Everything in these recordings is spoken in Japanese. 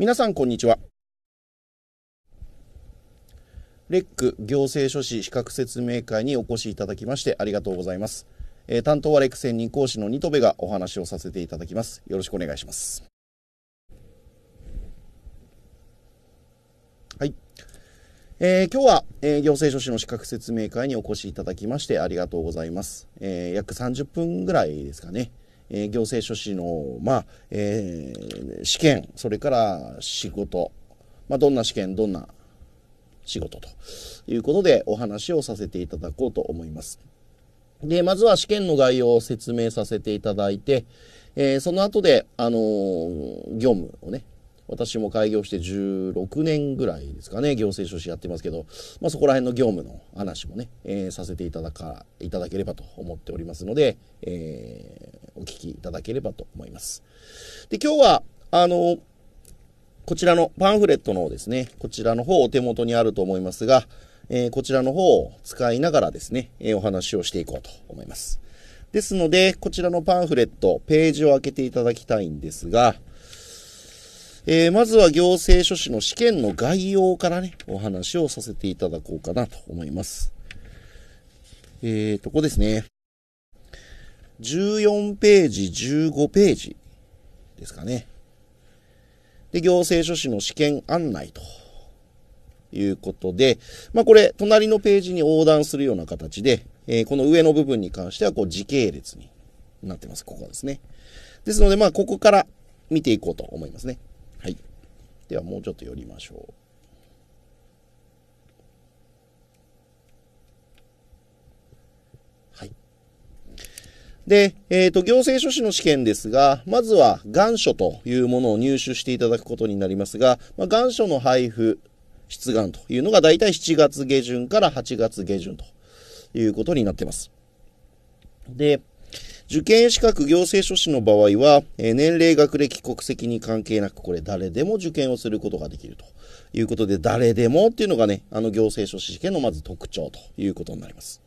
皆さんこんにちは。レック行政書士資格説明会にお越しいただきましてありがとうございます。えー、担当はレック専任講師のニトベがお話をさせていただきます。よろしくお願いします。はい。えー、今日は、えー、行政書士の資格説明会にお越しいただきましてありがとうございます。えー、約30分ぐらいですかね、えー、行政書士の、まあえー、試験それから仕事、まあ、どんな試験どんな仕事ということでお話をさせていただこうと思います。で、まずは試験の概要を説明させていただいて、えー、その後で、あのー、業務をね、私も開業して16年ぐらいですかね、行政書士やってますけど、まあ、そこら辺の業務の話もね、えー、させていただか、いただければと思っておりますので、えー、お聞きいただければと思います。で、今日は、あの、こちらのパンフレットのですね、こちらの方お手元にあると思いますが、えー、こちらの方を使いながらですね、えー、お話をしていこうと思います。ですので、こちらのパンフレット、ページを開けていただきたいんですが、えー、まずは行政書士の試験の概要からね、お話をさせていただこうかなと思います。えー、と、ここですね。14ページ、15ページですかね。で、行政書士の試験案内ということで、まあこれ、隣のページに横断するような形で、えー、この上の部分に関しては、こう時系列になってます。ここですね。ですので、まあここから見ていこうと思いますね。ではもうちょっと寄りましょう。はい。で、えっ、ー、と、行政書士の試験ですが、まずは願書というものを入手していただくことになりますが、まあ、願書の配布、出願というのが大体7月下旬から8月下旬ということになってます。で、受験資格行政書士の場合は、え年齢、学歴、国籍に関係なく、これ誰でも受験をすることができるということで、誰でもっていうのがね、あの行政書士試験のまず特徴ということになります。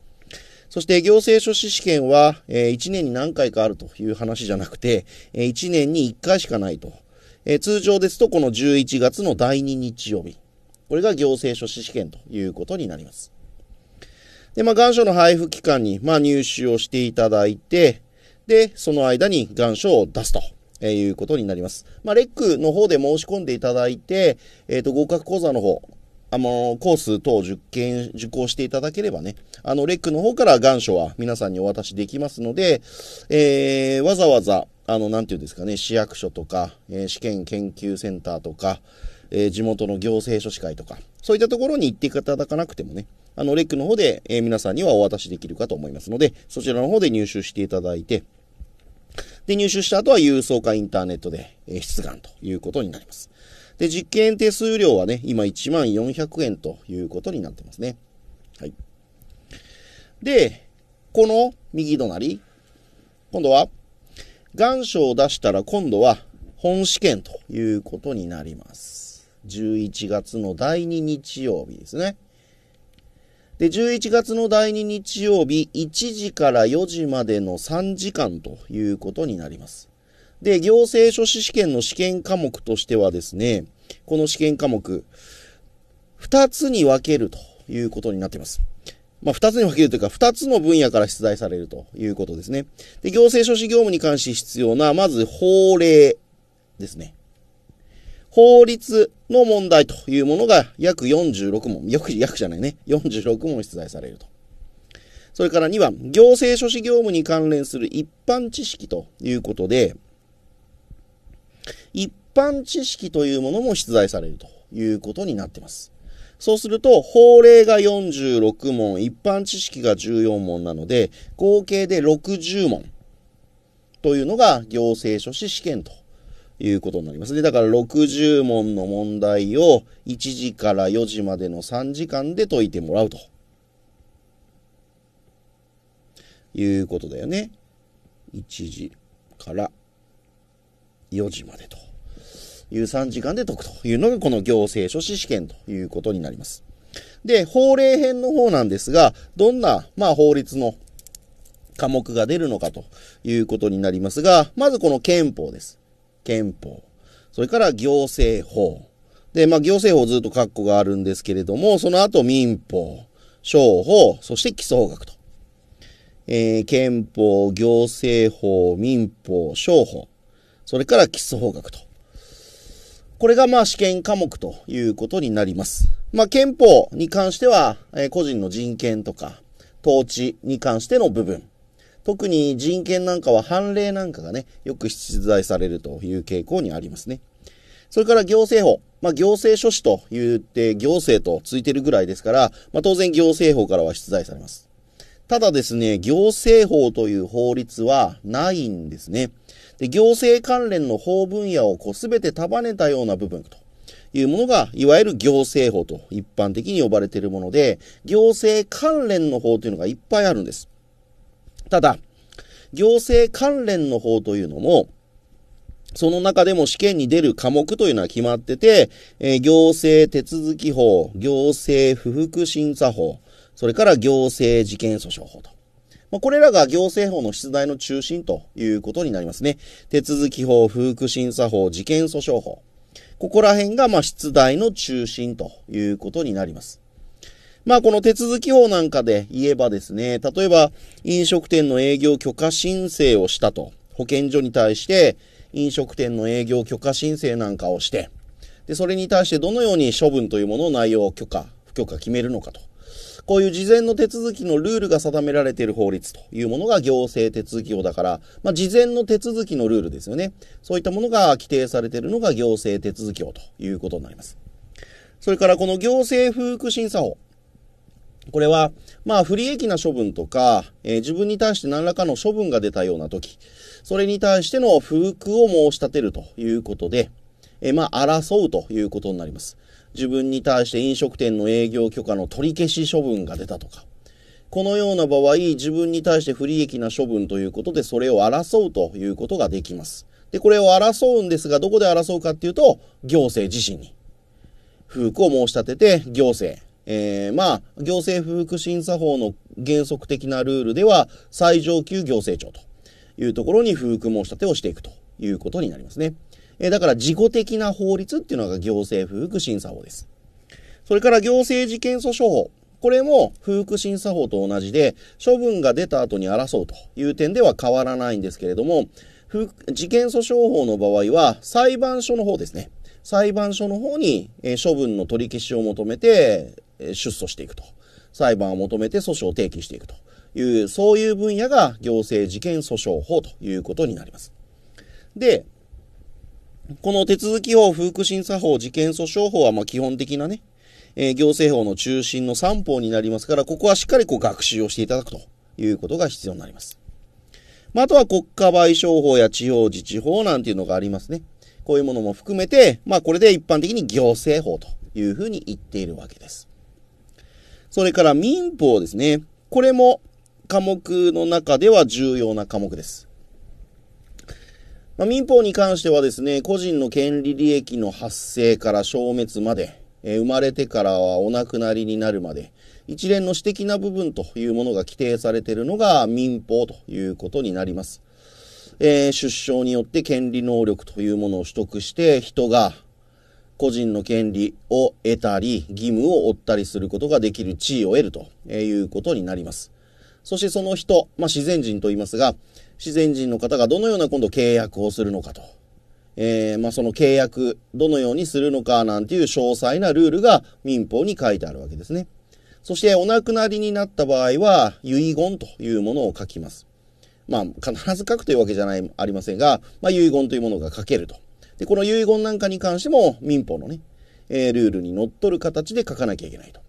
そして行政書士試験は、え1年に何回かあるという話じゃなくて、え1年に1回しかないと。え通常ですとこの11月の第2日曜日。これが行政書士試験ということになります。で、まあ、願書の配布期間に、まあ、入手をしていただいて、で、その間に願書を出すと。えいうことになります。まあ、レックの方で申し込んでいただいて、えっ、ー、と、合格講座の方、あの、コース等受験、受講していただければね、あの、レックの方から願書は皆さんにお渡しできますので、えー、わざわざ、あの、なんていうんですかね、市役所とか、えー、試験研究センターとか、えー、地元の行政書士会とか、そういったところに行っていただかなくてもね、あの、レックの方で、え皆さんにはお渡しできるかと思いますので、そちらの方で入手していただいて、で、入手した後は郵送かインターネットで、え出願ということになります。で、実験手数料はね、今1400円ということになってますね。はい。で、この右隣、今度は、願書を出したら今度は本試験ということになります。11月の第2日曜日ですね。で、11月の第2日曜日、1時から4時までの3時間ということになります。で、行政書士試験の試験科目としてはですね、この試験科目、2つに分けるということになっています。まあ、二つに分けるというか、二つの分野から出題されるということですね。で、行政書士業務に関し必要な、まず法令ですね。法律の問題というものが約46問、よく約じゃないね、46問出題されると。それから2番、行政書士業務に関連する一般知識ということで、一般知識というものも出題されるということになっています。そうすると、法令が46問、一般知識が14問なので、合計で60問というのが行政書士試験ということになります。で、だから60問の問題を1時から4時までの3時間で解いてもらうと。いうことだよね。1時から4時までという3時間で解くというのがこの行政書士試験ということになります。で、法令編の方なんですが、どんな、まあ、法律の科目が出るのかということになりますが、まずこの憲法です。憲法、それから行政法。で、まあ、行政法ずっと括弧があるんですけれども、その後民法、商法、そして基礎法学と。えー、憲法、行政法、民法、商法、それから基礎法学と。これがまあ試験科目ということになります。まあ憲法に関しては、えー、個人の人権とか統治に関しての部分。特に人権なんかは判例なんかがね、よく出題されるという傾向にありますね。それから行政法。まあ、行政書士と言って行政とついてるぐらいですから、まあ、当然行政法からは出題されます。ただですね、行政法という法律はないんですね。で行政関連の法分野をこうて束ねたような部分というものが、いわゆる行政法と一般的に呼ばれているもので、行政関連の法というのがいっぱいあるんです。ただ、行政関連の方というのも、その中でも試験に出る科目というのは決まってて、えー、行政手続き法、行政不服審査法、それから行政事件訴訟法と。まあ、これらが行政法の出題の中心ということになりますね。手続き法、不服審査法、事件訴訟法。ここら辺がま出題の中心ということになります。まあこの手続き法なんかで言えばですね、例えば飲食店の営業許可申請をしたと、保健所に対して飲食店の営業許可申請なんかをして、で、それに対してどのように処分というものを内容を許可、不許可決めるのかと。こういう事前の手続きのルールが定められている法律というものが行政手続き法だから、まあ、事前の手続きのルールですよね。そういったものが規定されているのが行政手続き法ということになります。それからこの行政不服審査法。これは、まあ、不利益な処分とか、えー、自分に対して何らかの処分が出たような時、それに対しての不服を申し立てるということで、えー、まあ、争うということになります。自分に対して飲食店の営業許可の取り消し処分が出たとか、このような場合、自分に対して不利益な処分ということで、それを争うということができます。で、これを争うんですが、どこで争うかっていうと、行政自身に。不服を申し立てて、行政、えー、まあ、行政服審査法の原則的なルールでは、最上級行政庁というところに不服申し立てをしていくということになりますね。えー、だから、事後的な法律っていうのが行政不服審査法です。それから、行政事件訴訟法。これも不服審査法と同じで、処分が出た後に争うという点では変わらないんですけれども、事件訴訟法の場合は、裁判所の方ですね。裁判所の方に、え処分の取り消しを求めて、出訴していくと。裁判を求めて訴訟を提起していくという、そういう分野が行政事件訴訟法ということになります。で、この手続き法、不服審査法、事件訴訟法はま基本的なね、えー、行政法の中心の3法になりますから、ここはしっかりこう学習をしていただくということが必要になります。まあ、あとは国家賠償法や地方自治法なんていうのがありますね。こういうものも含めて、まあこれで一般的に行政法というふうに言っているわけです。それから民法ですね。これも科目の中では重要な科目です。まあ、民法に関してはですね、個人の権利利益の発生から消滅まで、えー、生まれてからはお亡くなりになるまで、一連の私的な部分というものが規定されているのが民法ということになります。えー、出生によって権利能力というものを取得して、人が個人の権利を得たり、義務を負ったりすることができる地位を得るということになります。そしてその人、まあ、自然人と言いますが、自然人の方がどのような今度契約をするのかと。えー、まあ、その契約、どのようにするのかなんていう詳細なルールが民法に書いてあるわけですね。そしてお亡くなりになった場合は、遺言というものを書きます。まあ、必ず書くというわけじゃない、ありませんが、まあ、遺言というものが書けると。で、この遺言なんかに関しても民法のね、えー、ルールに則る形で書かなきゃいけないと。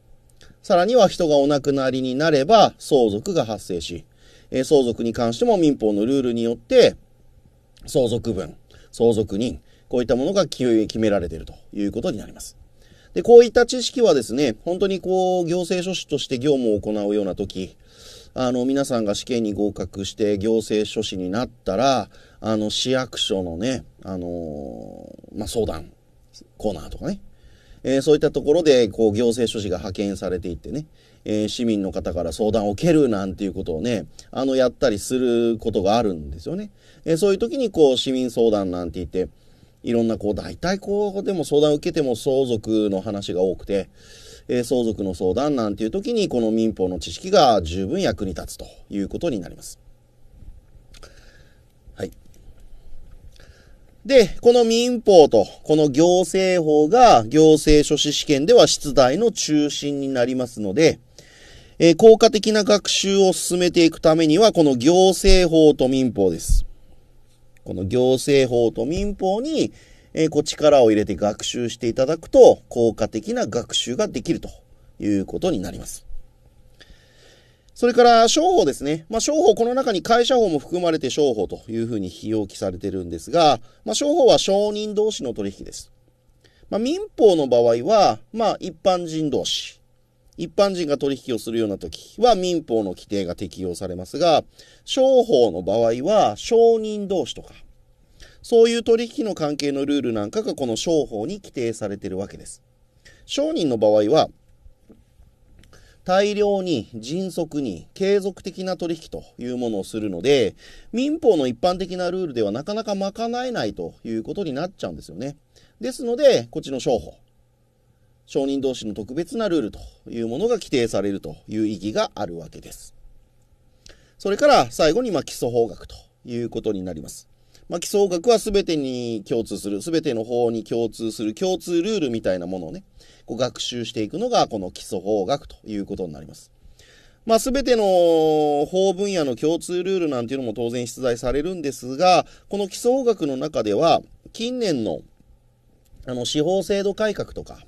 さらには人がお亡くなりになれば相続が発生し、えー、相続に関しても民法のルールによって相続分、相続人、こういったものが決められているということになります。で、こういった知識はですね、本当にこう、行政書士として業務を行うような時、あの、皆さんが試験に合格して行政書士になったら、あの、市役所のね、あのー、まあ、相談コーナーとかね、えー、そういったところで、こう、行政書士が派遣されていってね、えー、市民の方から相談を受けるなんていうことをね、あの、やったりすることがあるんですよね。えそういう時に、こう、市民相談なんて言って、いろんなこう、大体こう、でも相談を受けても相続の話が多くて、えー、相続の相談なんていう時にこの民法の知識が十分役に立つということになります。はい。で、この民法とこの行政法が行政書士試験では出題の中心になりますので、えー、効果的な学習を進めていくためには、この行政法と民法です。この行政法と民法にえー、こう力を入れて学習していただくと、効果的な学習ができるということになります。それから、商法ですね。まあ、商法、この中に会社法も含まれて商法というふうに用記されてるんですが、まあ、商法は商人同士の取引です。まあ、民法の場合は、まあ、一般人同士。一般人が取引をするような時は民法の規定が適用されますが、商法の場合は商人同士とか、そういう取引の関係のルールなんかがこの商法に規定されてるわけです。商人の場合は、大量に迅速に継続的な取引というものをするので、民法の一般的なルールではなかなか賄えないということになっちゃうんですよね。ですので、こっちの商法。商人同士の特別なルールというものが規定されるという意義があるわけです。それから最後にま基礎法学ということになります。まあ、基礎学は全てに共通する、全ての方に共通する共通ルールみたいなものをね、こう学習していくのが、この基礎法学ということになります。まあ、全ての法分野の共通ルールなんていうのも当然出題されるんですが、この基礎法学の中では、近年のあの司法制度改革とか、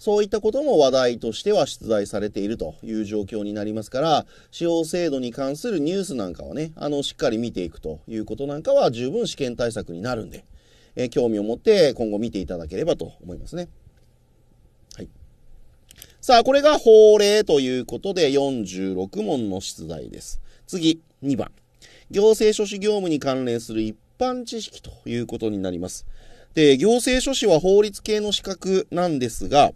そういったことも話題としては出題されているという状況になりますから、司法制度に関するニュースなんかはね、あの、しっかり見ていくということなんかは十分試験対策になるんで、えー、興味を持って今後見ていただければと思いますね。はい。さあ、これが法令ということで46問の出題です。次、2番。行政書士業務に関連する一般知識ということになります。で、行政書士は法律系の資格なんですが、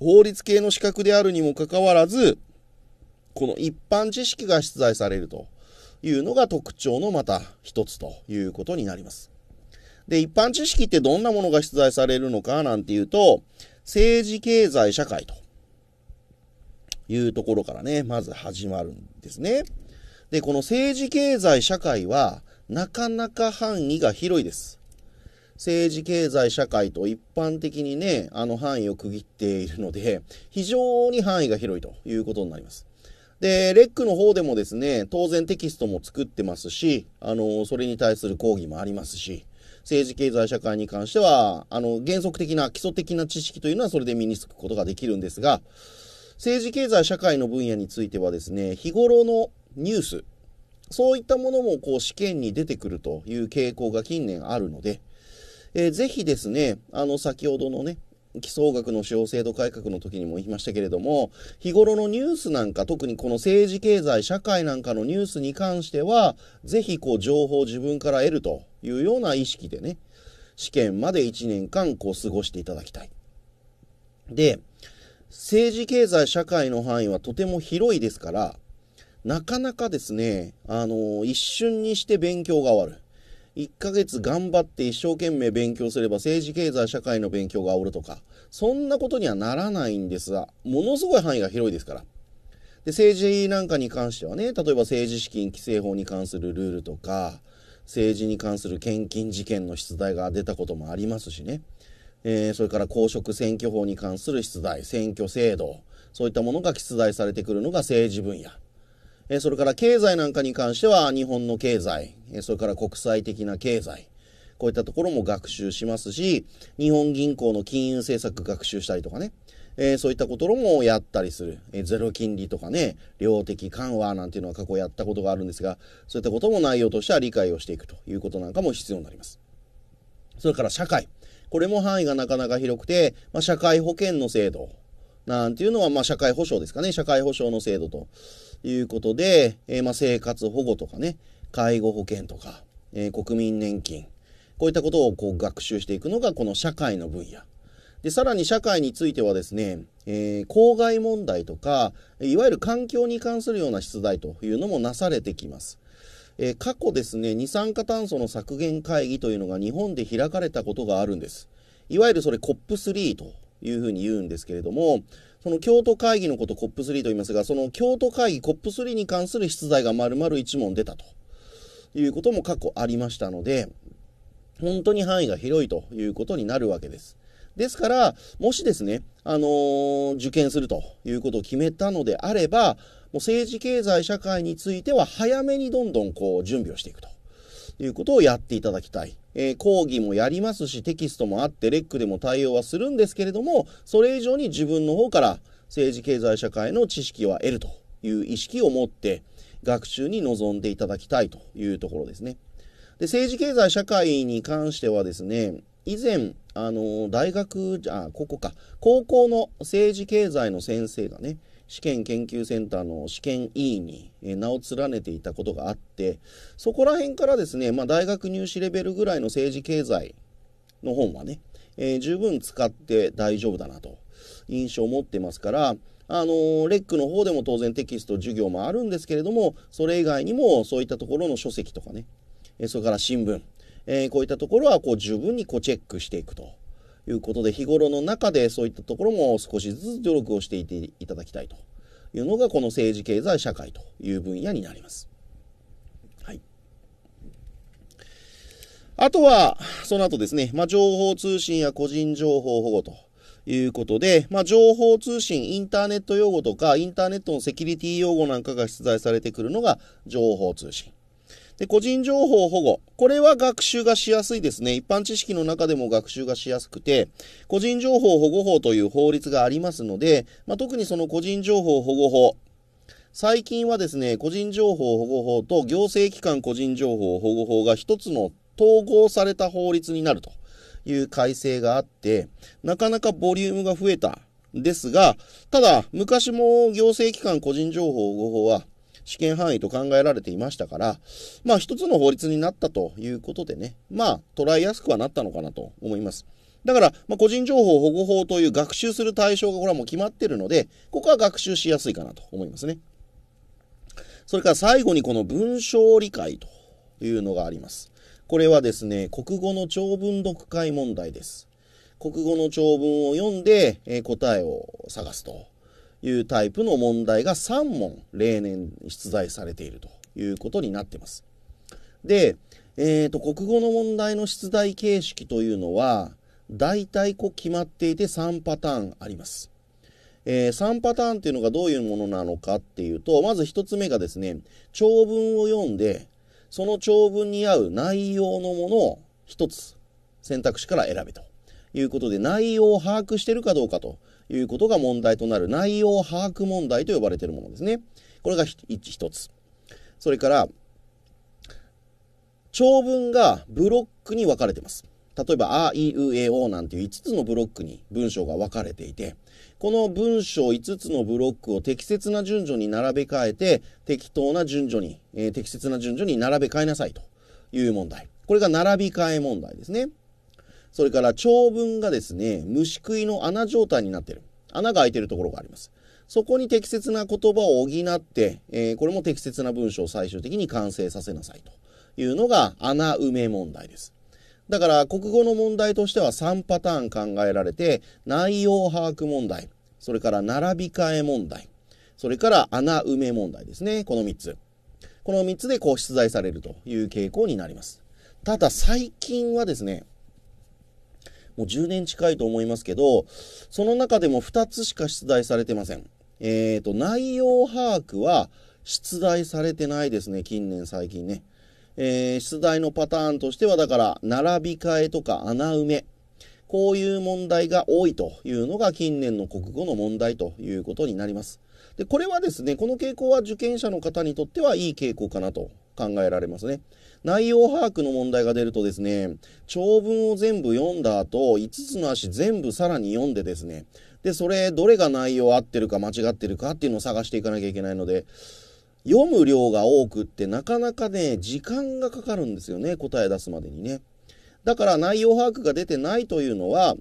法律系の資格であるにもかかわらず、この一般知識が出題されるというのが特徴のまた一つということになります。で、一般知識ってどんなものが出題されるのかなんていうと、政治、経済、社会というところからね、まず始まるんですね。で、この政治、経済、社会は、なかなか範囲が広いです。政治、経済、社会と一般的にね、あの範囲を区切っているので、非常に範囲が広いということになります。で、レックの方でもですね、当然テキストも作ってますし、あの、それに対する講義もありますし、政治、経済、社会に関しては、あの、原則的な、基礎的な知識というのはそれで身につくことができるんですが、政治、経済、社会の分野についてはですね、日頃のニュース、そういったものもこう試験に出てくるという傾向が近年あるので、えー、ぜひですね、あの、先ほどのね、基礎学の使用制度改革の時にも言いましたけれども、日頃のニュースなんか、特にこの政治、経済、社会なんかのニュースに関しては、ぜひこう情報を自分から得るというような意識でね、試験まで1年間こう過ごしていただきたい。で、政治、経済、社会の範囲はとても広いですから、なかなかですね、あの、一瞬にして勉強が終わる。1ヶ月頑張って一生懸命勉強すれば政治経済社会の勉強がおるとか、そんなことにはならないんですが、ものすごい範囲が広いですから。で、政治なんかに関してはね、例えば政治資金規正法に関するルールとか、政治に関する献金事件の出題が出たこともありますしね。えー、それから公職選挙法に関する出題、選挙制度、そういったものが出題されてくるのが政治分野。えそれから経済なんかに関しては日本の経済、えそれから国際的な経済、こういったところも学習しますし、日本銀行の金融政策学習したりとかね、えそういったこともやったりする、えゼロ金利とかね、量的緩和なんていうのは過去やったことがあるんですが、そういったことも内容としては理解をしていくということなんかも必要になります。それから社会。これも範囲がなかなか広くて、まあ、社会保険の制度なんていうのは、まあ、社会保障ですかね、社会保障の制度と。いうことで、えー、まあ、生活保護とかね、介護保険とか、えー、国民年金、こういったことをこう学習していくのがこの社会の分野。で、さらに社会についてはですね、えー、公害問題とか、いわゆる環境に関するような出題というのもなされてきます。え過去ですね、二酸化炭素の削減会議というのが日本で開かれたことがあるんです。いわゆるそれ COP3 というふうに言うんですけれども、その京都会議のことコップ3と言いますが、その京都会議コップ3に関する出題が丸々1問出たということも過去ありましたので、本当に範囲が広いということになるわけです。ですから、もしですね、あのー、受験するということを決めたのであれば、もう政治、経済、社会については早めにどんどんこう準備をしていくということをやっていただきたいえー、講義もやりますし、テキストもあって、レックでも対応はするんですけれども、それ以上に自分の方から政治経済社会の知識は得るという意識を持って、学習に臨んでいただきたいというところですね。で、政治経済社会に関してはですね、以前、あの、大学、あ、ここか、高校の政治経済の先生がね、試験研究センターの試験委員に名を連ねていたことがあってそこら辺からですね、まあ、大学入試レベルぐらいの政治経済の本はね、えー、十分使って大丈夫だなと印象を持ってますからあのレックの方でも当然テキスト授業もあるんですけれどもそれ以外にもそういったところの書籍とかねそれから新聞、えー、こういったところはこう十分にこうチェックしていくということで、日頃の中でそういったところも少しずつ努力をしていていただきたいというのが、この政治経済社会という分野になります。はい。あとは、その後ですね、まあ、情報通信や個人情報保護ということで、まあ、情報通信、インターネット用語とか、インターネットのセキュリティ用語なんかが出題されてくるのが情報通信。で、個人情報保護。これは学習がしやすいですね。一般知識の中でも学習がしやすくて、個人情報保護法という法律がありますので、まあ、特にその個人情報保護法。最近はですね、個人情報保護法と行政機関個人情報保護法が一つの統合された法律になるという改正があって、なかなかボリュームが増えたんですが、ただ、昔も行政機関個人情報保護法は試験範囲と考えられていましたから、まあ一つの法律になったということでね、まあ捉えやすくはなったのかなと思います。だから、まあ、個人情報保護法という学習する対象がこれはもう決まってるので、ここは学習しやすいかなと思いますね。それから最後にこの文章理解というのがあります。これはですね、国語の長文読解問題です。国語の長文を読んで、えー、答えを探すというタイプの問題が3問例年出題されているということになってます。で、えーと、と国語の問題の出題形式というのは大体こう決まっていて3パターンあります。えー、3パターンっていうのがどういうものなのかっていうとまず1つ目がですね長文を読んでその長文に合う内容のものを1つ選択肢から選べということで内容を把握してるかどうかということが問題となる内容把握問題と呼ばれているものですね。これが一つ。それから、長文がブロックに分かれてます。例えば、あ、い、う、え、おなんていう5つのブロックに文章が分かれていて、この文章5つのブロックを適切な順序に並べ替えて、適当な順序に、えー、適切な順序に並べ替えなさいという問題。これが並び替え問題ですね。それから長文がですね、虫食いの穴状態になっている。穴が開いているところがあります。そこに適切な言葉を補って、えー、これも適切な文章を最終的に完成させなさいというのが穴埋め問題です。だから国語の問題としては3パターン考えられて、内容把握問題、それから並び替え問題、それから穴埋め問題ですね。この3つ。この3つでこう出題されるという傾向になります。ただ最近はですね、もう10年近いと思いますけど、その中でも2つしか出題されてません。えっ、ー、と、内容把握は出題されてないですね、近年最近ね。えー、出題のパターンとしては、だから、並び替えとか穴埋め。こういう問題が多いというのが近年の国語の問題ということになります。で、これはですね、この傾向は受験者の方にとってはいい傾向かなと考えられますね。内容把握の問題が出るとですね、長文を全部読んだ後、5つの足全部さらに読んでですね、で、それ、どれが内容合ってるか間違ってるかっていうのを探していかなきゃいけないので、読む量が多くってなかなかね、時間がかかるんですよね、答え出すまでにね。だから内容把握が出てないというのは、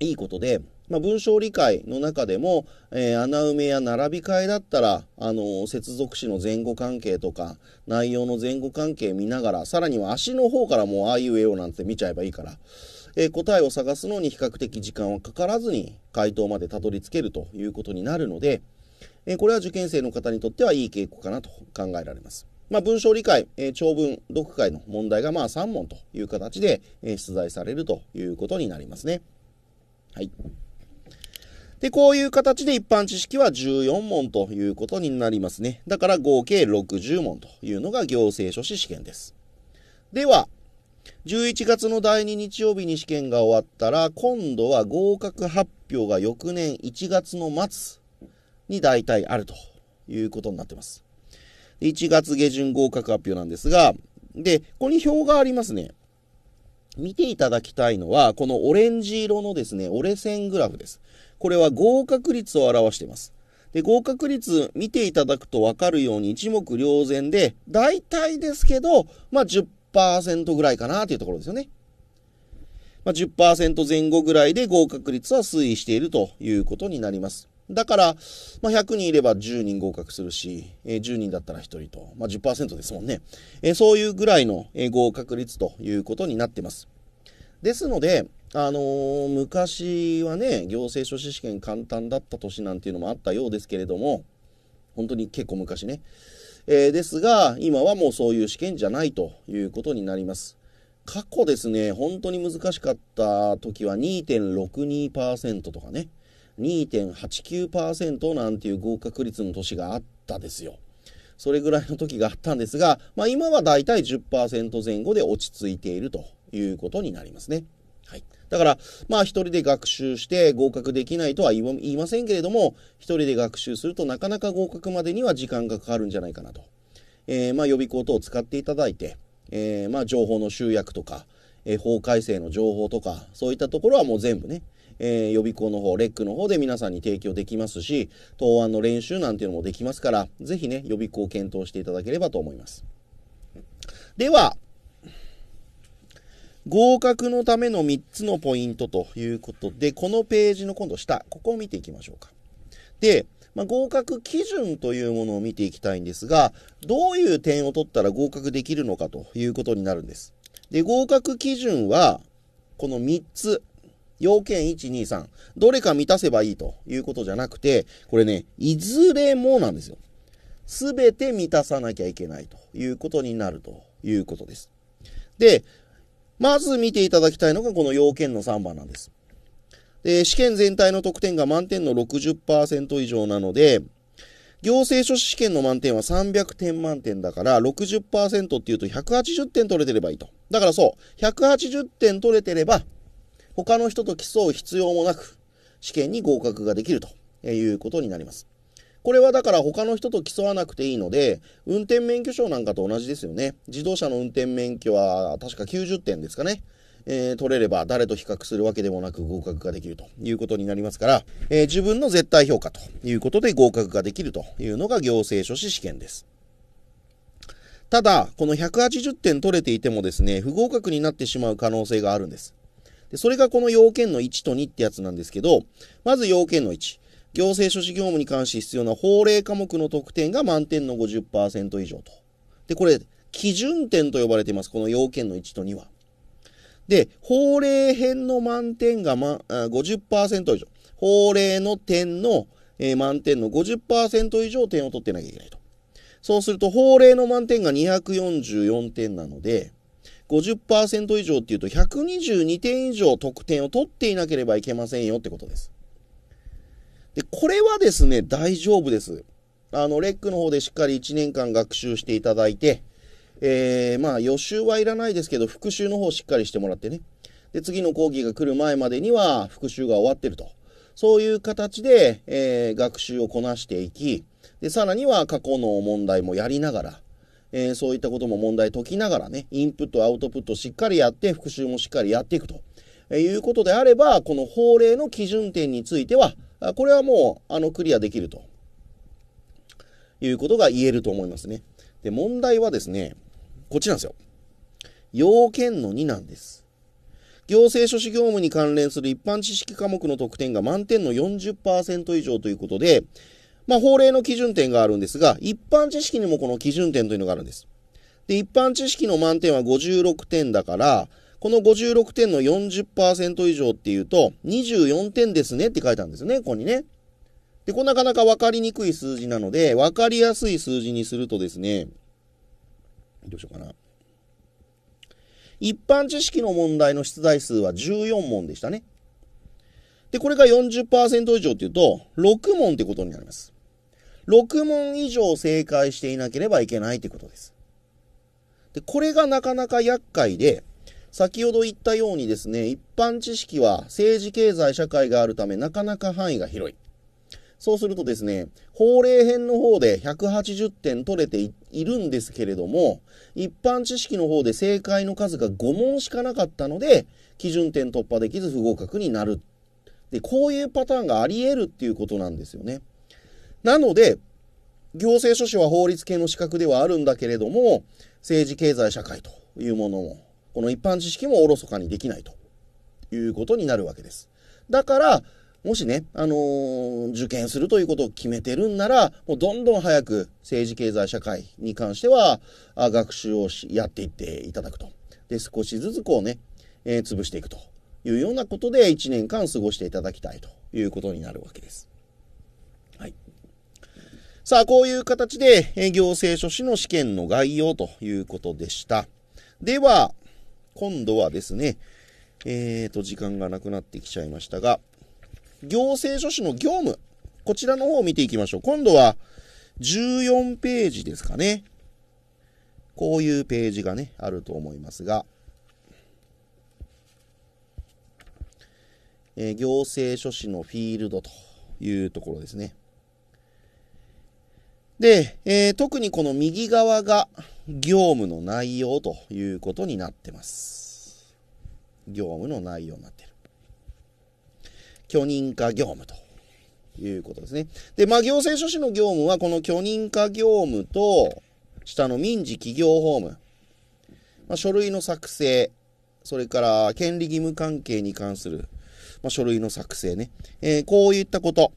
いいことで、まあ、文章理解の中でも、えー、穴埋めや並び替えだったら、あの接続詞の前後関係とか、内容の前後関係見ながら、さらには足の方からもうああいう絵をなんて見ちゃえばいいから、えー、答えを探すのに比較的時間はかからずに回答までたどり着けるということになるので、えー、これは受験生の方にとってはいい傾向かなと考えられます。まあ、文章理解、え長文、読解の問題がまあ3問という形で、え出題されるということになりますね。はい。で、こういう形で一般知識は14問ということになりますね。だから合計60問というのが行政書士試験です。では、11月の第2日曜日に試験が終わったら、今度は合格発表が翌年1月の末に大体あるということになってます。1月下旬合格発表なんですが、で、ここに表がありますね。見ていただきたいのは、このオレンジ色のですね、折れ線グラフです。これは合格率を表しています。で、合格率見ていただくとわかるように一目瞭然で、大体ですけど、まあ10%ぐらいかなというところですよね。まあ、10%前後ぐらいで合格率は推移しているということになります。だから、まあ、100人いれば10人合格するし、えー、10人だったら1人と、まあ10、ですもんね、えー、そういうぐらいの合格率ということになってます。ですので、あのー、昔はね、行政書士試験簡単だった年なんていうのもあったようですけれども、本当に結構昔ね。えー、ですが、今はもうそういう試験じゃないということになります。過去ですね、本当に難しかった時は2.62%とかね、2.89%なんていう合格率の年があったですよ。それぐらいの時があったんですが、まあ、今はだいたい10%前後で落ち着いているということになりますね。はい。だから、まあ一人で学習して合格できないとは言いませんけれども、一人で学習するとなかなか合格までには時間がかかるんじゃないかなと。えー、まあ予備校等を使っていただいて、えー、まあ情報の集約とか、えー、法改正の情報とか、そういったところはもう全部ね、えー、予備校の方、レックの方で皆さんに提供できますし、答案の練習なんていうのもできますから、ぜひね、予備校を検討していただければと思います。では、合格のための3つのポイントということで、このページの今度下、ここを見ていきましょうか。で、まあ、合格基準というものを見ていきたいんですが、どういう点を取ったら合格できるのかということになるんです。で、合格基準は、この3つ。要件1、2、3。どれか満たせばいいということじゃなくて、これね、いずれもなんですよ。すべて満たさなきゃいけないということになるということです。で、まず見ていただきたいのがこの要件の3番なんです。で、試験全体の得点が満点の60%以上なので、行政書士試験の満点は300点満点だから60%っていうと180点取れてればいいと。だからそう、180点取れてれば、他の人と競う必要もなく、試験に合格ができるということになります。これはだから他の人と競わなくていいので、運転免許証なんかと同じですよね。自動車の運転免許は確か90点ですかね。えー、取れれば誰と比較するわけでもなく合格ができるということになりますから、えー、自分の絶対評価ということで合格ができるというのが行政書士試験です。ただ、この180点取れていてもですね、不合格になってしまう可能性があるんです。でそれがこの要件の1と2ってやつなんですけど、まず要件の1。行政書士業務に関して必要な法令科目の得点が満点の50%以上と。で、これ、基準点と呼ばれています。この要件の1と2は。で、法令編の満点が、ま、50%以上。法令の点の、えー、満点の50%以上点を取ってなきゃいけないと。そうすると、法令の満点が244点なので、50%以上っていうと122点以上得点を取っていなければいけませんよってことです。で、これはですね、大丈夫です。あの、レックの方でしっかり1年間学習していただいて、えー、まあ予習はいらないですけど、復習の方しっかりしてもらってね。で、次の講義が来る前までには復習が終わってると。そういう形で、えー、学習をこなしていき、で、さらには過去の問題もやりながら、えー、そういったことも問題解きながらね、インプット、アウトプットしっかりやって、復習もしっかりやっていくと、えいうことであれば、この法令の基準点については、これはもう、あの、クリアできると。いうことが言えると思いますね。で、問題はですね、こっちなんですよ。要件の2なんです。行政書士業務に関連する一般知識科目の得点が満点の40%以上ということで、まあ、法令の基準点があるんですが、一般知識にもこの基準点というのがあるんです。で、一般知識の満点は56点だから、この56点の40%以上っていうと、24点ですねって書いたんですよね、ここにね。で、これなかなか分かりにくい数字なので、分かりやすい数字にするとですね、どうしようかな。一般知識の問題の出題数は14問でしたね。で、これが40%以上っていうと、6問ってことになります。6問以上正解していなければいけないってことです。で、これがなかなか厄介で、先ほど言ったようにですね、一般知識は政治、経済、社会があるためなかなか範囲が広い。そうするとですね、法令編の方で180点取れているんですけれども、一般知識の方で正解の数が5問しかなかったので、基準点突破できず不合格になる。で、こういうパターンがあり得るっていうことなんですよね。なので、行政書士は法律系の資格ではあるんだけれども、政治、経済、社会というものもこの一般知識もおろそかにできないということになるわけです。だから、もしね、あのー、受験するということを決めてるんなら、もうどんどん早く政治経済社会に関しては、あ学習をしやっていっていただくと。で、少しずつこうね、えー、潰していくというようなことで1年間過ごしていただきたいということになるわけです。はい。さあ、こういう形で、行政書士の試験の概要ということでした。では、今度はですね、えーと、時間がなくなってきちゃいましたが、行政書士の業務、こちらの方を見ていきましょう。今度は14ページですかね。こういうページがね、あると思いますが、えー、行政書士のフィールドというところですね。で、えー、特にこの右側が業務の内容ということになってます。業務の内容になってる。許認可業務ということですね。で、まあ、行政書士の業務はこの許認可業務と、下の民事企業法務、まあ、書類の作成、それから権利義務関係に関する、まあ、書類の作成ね、えー、こういったこと、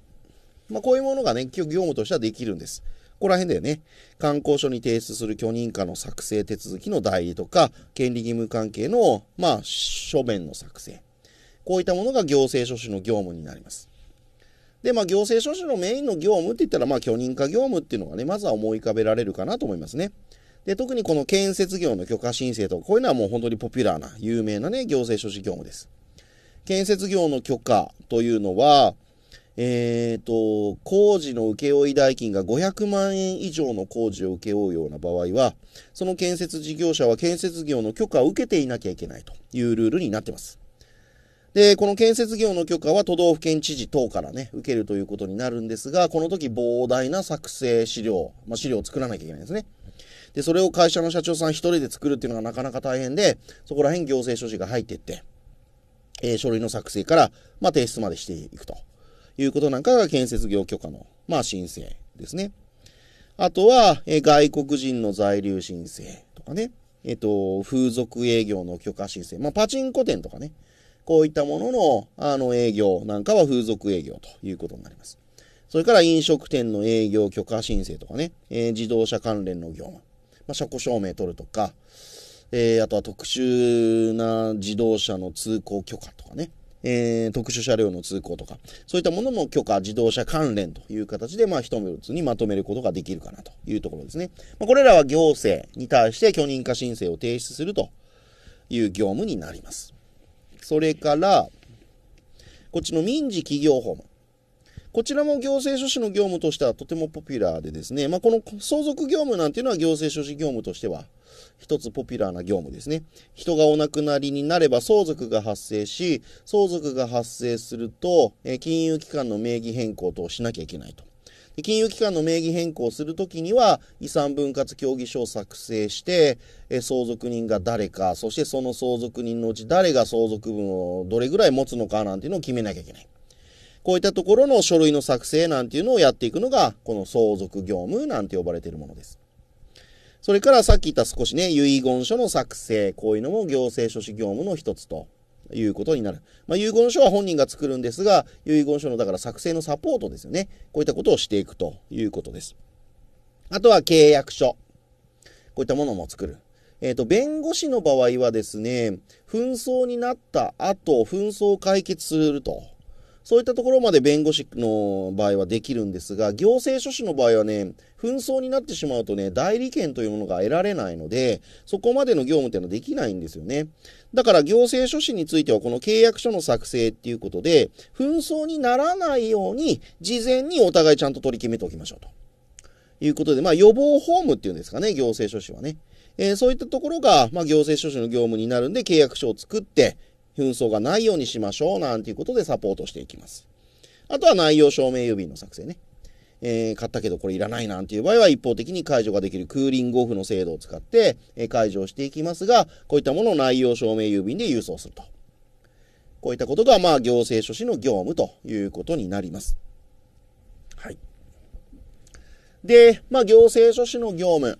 まあ、こういうものがね、業務としてはできるんです。ここら辺だよね。観光所に提出する許認可の作成手続きの代理とか、権利義務関係の、まあ、書面の作成。こういったものが行政書士の業務になります。で、まあ、行政書士のメインの業務って言ったら、まあ、許認可業務っていうのがね、まずは思い浮かべられるかなと思いますね。で、特にこの建設業の許可申請とか、こういうのはもう本当にポピュラーな、有名なね、行政書士業務です。建設業の許可というのは、えっ、ー、と、工事の請負代金が500万円以上の工事を請け負うような場合は、その建設事業者は建設業の許可を受けていなきゃいけないというルールになってます。で、この建設業の許可は都道府県知事等からね、受けるということになるんですが、この時膨大な作成資料、まあ、資料を作らなきゃいけないんですね。で、それを会社の社長さん一人で作るっていうのがなかなか大変で、そこら辺行政書士が入っていって、えー、書類の作成から、まあ、提出までしていくと。いうことなんかが建設業許可の、まあ、申請ですね。あとは、え外国人の在留申請とかね、えっ、と、風俗営業の許可申請、まあ、パチンコ店とかね、こういったものの、あの、営業なんかは風俗営業ということになります。それから飲食店の営業許可申請とかね、えー、自動車関連の業務、まあ、車庫証明取るとか、えー、あとは特殊な自動車の通行許可とかね、えー、特殊車両の通行とか、そういったものも許可、自動車関連という形で、まあ、一つにまとめることができるかなというところですね。まあ、これらは行政に対して許認可申請を提出するという業務になります。それから、こっちの民事企業法務。こちらも行政書士の業務としてはとてもポピュラーでですね、まあ、この相続業務なんていうのは行政書士業務としては一つポピュラーな業務ですね。人がお亡くなりになれば相続が発生し、相続が発生すると、え金融機関の名義変更等をしなきゃいけないと。金融機関の名義変更するときには、遺産分割協議書を作成して、相続人が誰か、そしてその相続人のうち誰が相続分をどれぐらい持つのかなんていうのを決めなきゃいけない。こういったところの書類の作成なんていうのをやっていくのが、この相続業務なんて呼ばれているものです。それからさっき言った少しね、遺言書の作成、こういうのも行政書士業務の一つということになる。まあ、遺言書は本人が作るんですが、遺言書のだから作成のサポートですよね。こういったことをしていくということです。あとは契約書。こういったものも作る。えっ、ー、と、弁護士の場合はですね、紛争になった後、紛争を解決するとそういったところまで弁護士の場合はできるんですが、行政書士の場合はね、紛争になってしまうとね、代理権というものが得られないので、そこまでの業務っていうのはできないんですよね。だから行政書士についてはこの契約書の作成っていうことで、紛争にならないように、事前にお互いちゃんと取り決めておきましょうと。いうことで、まあ予防法務っていうんですかね、行政書士はね。えー、そういったところが、まあ、行政書士の業務になるんで、契約書を作って、紛争がないようにしましょうなんていうことでサポートしていきます。あとは内容証明郵便の作成ね。えー、買ったけどこれいらないなんていう場合は一方的に解除ができるクーリングオフの制度を使って、え解除していきますが、こういったものを内容証明郵便で郵送すると。こういったことが、まあ、行政書士の業務ということになります。はい。で、まあ、行政書士の業務。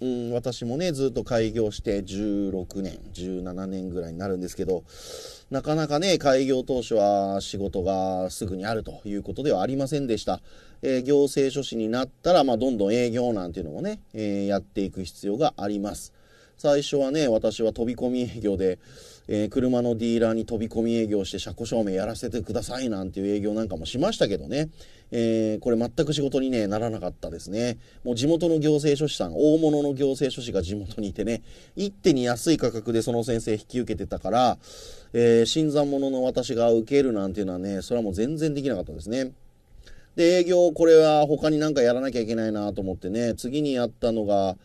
うん、私もね、ずっと開業して16年、17年ぐらいになるんですけど、なかなかね、開業当初は仕事がすぐにあるということではありませんでした。えー、行政書士になったら、まあ、どんどん営業なんていうのもね、えー、やっていく必要があります。最初はね、私は飛び込み営業で、えー、車のディーラーに飛び込み営業して車庫証明やらせてくださいなんていう営業なんかもしましたけどね、えー、これ全く仕事に、ね、ならなかったですね。もう地元の行政書士さん、大物の行政書士が地元にいてね、一手に安い価格でその先生引き受けてたから、えー、新参者の私が受けるなんていうのはね、それはもう全然できなかったですね。で、営業、これは他になんかやらなきゃいけないなと思ってね、次にやったのが、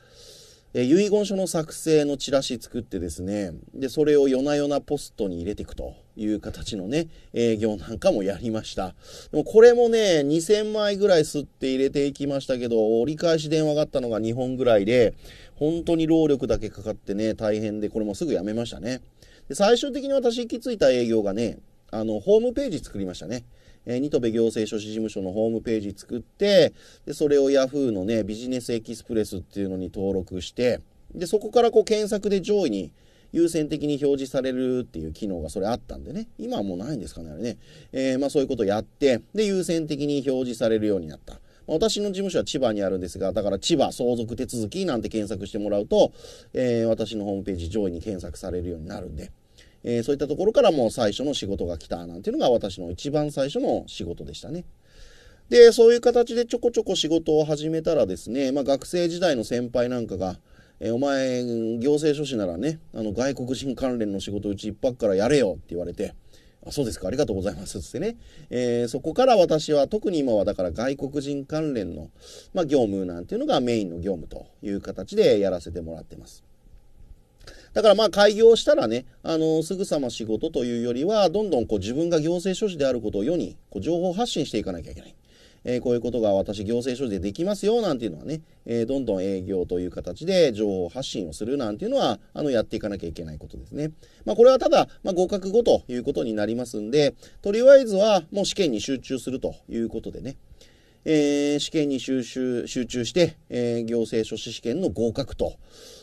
え遺言書の作成のチラシ作ってですね、で、それを夜な夜なポストに入れていくという形のね、営業なんかもやりました。でもこれもね、2000枚ぐらい吸って入れていきましたけど、折り返し電話があったのが2本ぐらいで、本当に労力だけかかってね、大変で、これもすぐやめましたね。で最終的に私行き着いた営業がね、あの、ホームページ作りましたね。えー、ニトベ行政書士事務所のホームページ作って、で、それを Yahoo のね、ビジネスエキスプレスっていうのに登録して、で、そこからこう検索で上位に優先的に表示されるっていう機能がそれあったんでね、今はもうないんですかね、あれね。えー、まあそういうことやって、で、優先的に表示されるようになった。私の事務所は千葉にあるんですが、だから千葉相続手続きなんて検索してもらうと、えー、私のホームページ上位に検索されるようになるんで、えー、そういったところからもう最初の仕事が来たなんていうのが私の一番最初の仕事でしたね。で、そういう形でちょこちょこ仕事を始めたらですね、まあ、学生時代の先輩なんかが、えー、お前、行政書士ならね、あの外国人関連の仕事うち一泊からやれよって言われて、あそうですか、ありがとうございます。つってね、えー、そこから私は特に今はだから外国人関連の、まあ、業務なんていうのがメインの業務という形でやらせてもらってます。だからまあ開業したらね、あの、すぐさま仕事というよりは、どんどんこう自分が行政書士であることを世にこう情報発信していかなきゃいけない。えー、こういうことが私行政書士でできますよなんていうのはね、えー、どんどん営業という形で情報発信をするなんていうのは、あの、やっていかなきゃいけないことですね。まあ、これはただ、まあ、合格後ということになりますんで、とりあえずはもう試験に集中するということでね、えー、試験に集集中して、えー、行政書士試験の合格と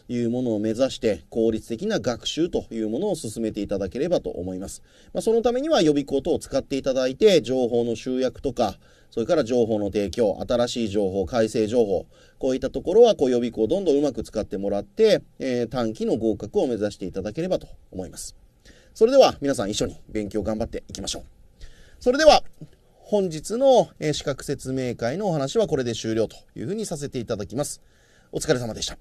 いうものを目指して効率的な学習というものを進めていただければと思います。まあ、そのためには予備校等を使っていただいて情報の集約とかそれから情報の提供、新しい情報、改正情報、こういったところはこう予備校をどんどんうまく使ってもらって、えー、短期の合格を目指していただければと思います。それでは皆さん一緒に勉強頑張っていきましょう。それでは本日の、え資格説明会のお話はこれで終了というふうにさせていただきます。お疲れ様でした。